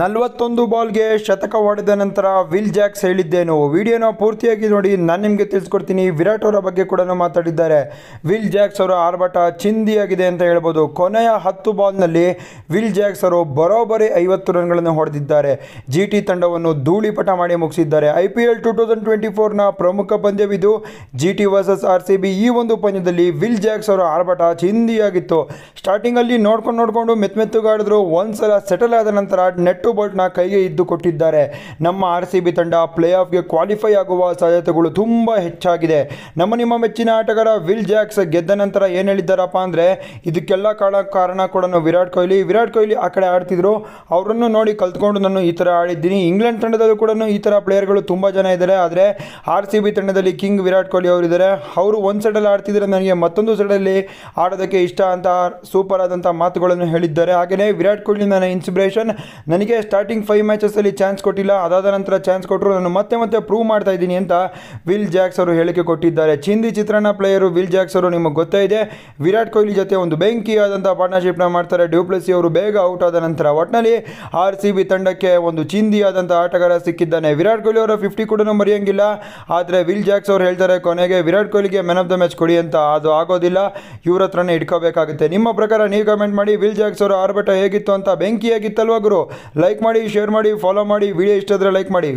ನಲವತ್ತೊಂದು ಬಾಲ್ಗೆ ಶತಕ ಹೊಡೆದ ನಂತರ ವಿಲ್ ಜಾಕ್ಸ್ ಹೇಳಿದ್ದೇನು ವಿಡಿಯೋನ ಪೂರ್ತಿಯಾಗಿ ನೋಡಿ ನಾನು ನಿಮಗೆ ತಿಳಿಸ್ಕೊಡ್ತೀನಿ ವಿರಾಟ್ ಅವರ ಬಗ್ಗೆ ಕೂಡ ಮಾತಾಡಿದ್ದಾರೆ ವಿಲ್ ಜಾಕ್ಸ್ ಅವರ ಆರ್ಭಟ ಚಿಂದಿಯಾಗಿದೆ ಅಂತ ಹೇಳ್ಬೋದು ಕೊನೆಯ ಹತ್ತು ಬಾಲ್ನಲ್ಲಿ ವಿಲ್ ಜಾಕ್ಸ್ ಅವರು ಬರೋಬ್ಬರಿ ಐವತ್ತು ರನ್ಗಳನ್ನು ಹೊಡೆದಿದ್ದಾರೆ ಜಿ ಟಿ ತಂಡವನ್ನು ಧೂಳಿಪಟ ಮಾಡಿ ಮುಗಿಸಿದ್ದಾರೆ I P L two thousand twenty ಫೋರ್ನ ಪ್ರಮುಖ ಪಂದ್ಯವಿದು G T versus R C B ಈ ಒಂದು ಪಂದ್ಯದಲ್ಲಿ ವಿಲ್ ಜಾಕ್ಸ್ ಅವರ ಆರ್ಭಟ ಚಿಂದಿಯಾಗಿತ್ತು ಸ್ಟಾರ್ಟಿಂಗಲ್ಲಿ ನೋಡ್ಕೊಂಡು ನೋಡಿಕೊಂಡು ಮೆತ್ತು ಮೆತ್ತುಗಾಡಿದ್ರು ಒಂದ್ಸಲ ಸೆಟಲ್ ಆದ ನಂತರ ನೆಟ್ ಟು ಬೋಲ್ಟ್ನ ಕೈಗೆ ಇದ್ದು ಕೊಟ್ಟಿದ್ದಾರೆ ನಮ್ಮ ಆರ್ ಸಿ ಬಿ ತಂಡ ಪ್ಲೇ ಆಫ್ಗೆ ಕ್ವಾಲಿಫೈ ಆಗುವ ಸಾಧ್ಯತೆಗಳು ತುಂಬ ಹೆಚ್ಚಾಗಿದೆ ನಮ್ಮ ನಿಮ್ಮ ಮೆಚ್ಚಿನ ಆಟಗಾರ ವಿಲ್ ಜಾಕ್ಸ್ ಗೆದ್ದ ನಂತರ ಏನು ಹೇಳಿದ್ದಾರಪ್ಪ ಅಂದರೆ ಇದಕ್ಕೆಲ್ಲ ಕಾರಣ ಕಾರಣ ಕೂಡ ವಿರಾಟ್ ಕೊಹ್ಲಿ ವಿರಾಟ್ ಕೊಹ್ಲಿ ಆ ಕಡೆ ಆಡ್ತಿದ್ರು ಅವರನ್ನು ನೋಡಿ ಕಲ್ತ್ಕೊಂಡು ನಾನು ಈ ಥರ ಆಡಿದ್ದೀನಿ ಇಂಗ್ಲೆಂಡ್ ತಂಡದಲ್ಲೂ ಕೂಡ ಈ ಥರ ಪ್ಲೇಯರ್ಗಳು ತುಂಬ ಜನ ಇದ್ದಾರೆ ಆದರೆ ಆರ್ ಸಿ ಬಿ ತಂಡದಲ್ಲಿ ಕಿಂಗ್ ವಿರಾಟ್ ಕೊಹ್ಲಿ ಅವರಿದ್ದಾರೆ ಅವರು ಒಂದು ಸೈಡಲ್ಲಿ ಆಡ್ತಿದ್ರೆ ನನಗೆ ಮತ್ತೊಂದು ಸೈಡಲ್ಲಿ ಆಡೋದಕ್ಕೆ ಇಷ್ಟ ಅಂತ ಸೂಪರ್ ಆದಂಥ ಮಾತುಗಳನ್ನು ಹೇಳಿದ್ದಾರೆ ಹಾಗೆಯೇ ವಿರಾಟ್ ಕೊಹ್ಲಿ ನನ್ನ ಇನ್ಸ್ಪಿರೇಷನ್ ನನಗೆ ಸ್ಟಾರ್ಟಿಂಗ್ ಫೈವ್ ಮ್ಯಾಚಸಲ್ಲಿ ಚಾನ್ಸ್ ಕೊಟ್ಟಿಲ್ಲ ಅದಾದ ನಂತರ ಚಾನ್ಸ್ ಕೊಟ್ಟರು ನಾನು ಮತ್ತೆ ಮತ್ತೆ ಪ್ರೂವ್ ಮಾಡ್ತಾ ಇದ್ದೀನಿ ಅಂತ ವಿಲ್ ಜಾಕ್ಸ್ ಅವರು ಹೇಳಿಕೆ ಕೊಟ್ಟಿದ್ದಾರೆ ಚಿಂದಿ ಚಿತ್ರಣ ಪ್ಲೇಯರು ವಿಲ್ ಜಾಕ್ಸ್ ಅವರು ನಿಮಗೆ ಗೊತ್ತೇ ಇದೆ ವಿರಾಟ್ ಕೊಹ್ಲಿ ಜೊತೆ ಒಂದು ಬೆಂಕಿಯಾದಂಥ ಪಾರ್ಟ್ನರ್ಶಿಪ್ನ ಮಾಡ್ತಾರೆ ಡ್ಯೂಪ್ಲೆಸಿ ಅವರು ಬೇಗ ಔಟ್ ಆದ ನಂತರ ಒಟ್ಟಿನಲ್ಲಿ ಆರ್ ಸಿ ಬಿ ತಂಡಕ್ಕೆ ಒಂದು ಚಿಂದಿಯಾದಂಥ ಆಟಗಾರ ಸಿಕ್ಕಿದ್ದಾನೆ ವಿರಾಟ್ ಕೊಹ್ಲಿ ಅವರ ಫಿಫ್ಟಿ ಕೂಡ ಮರೆಯಂಗಿಲ್ಲ ಆದರೆ ವಿಲ್ ಜಾಕ್ಸ್ ಅವರು ಹೇಳ್ತಾರೆ ಕೊನೆಗೆ ವಿರಾಟ್ ಕೊಹ್ಲಿಗೆ ಮ್ಯಾನ್ ಆಫ್ ದ ಮ್ಯಾಚ್ ಕೊಡಿ ಅಂತ ಅದು ಆಗೋದಿಲ್ಲ ಇವ್ರ ಹತ್ರನೇ ಇಟ್ಕೋಬೇಕಾಗುತ್ತೆ ನಿಮ್ಮ ಪ್ರಕಾರ ನೀವು ಕಮೆಂಟ್ ಮಾಡಿ ವಿಲ್ ಜಾಕ್ಸ್ ಅವರು ಆರ್ಭಟ ಹೇಗಿತ್ತು ಅಂತ ಬೆಂಕಿಯಾಗಿತ್ತಲ್ವಾ ಗುರು ಲೈಕ್ ಮಾಡಿ ಶೇರ್ ಮಾಡಿ ಫಾಲೋ ಮಾಡಿ ವಿಡಿಯೋ ಇಷ್ಟ ಲೈಕ್ ಮಾಡಿ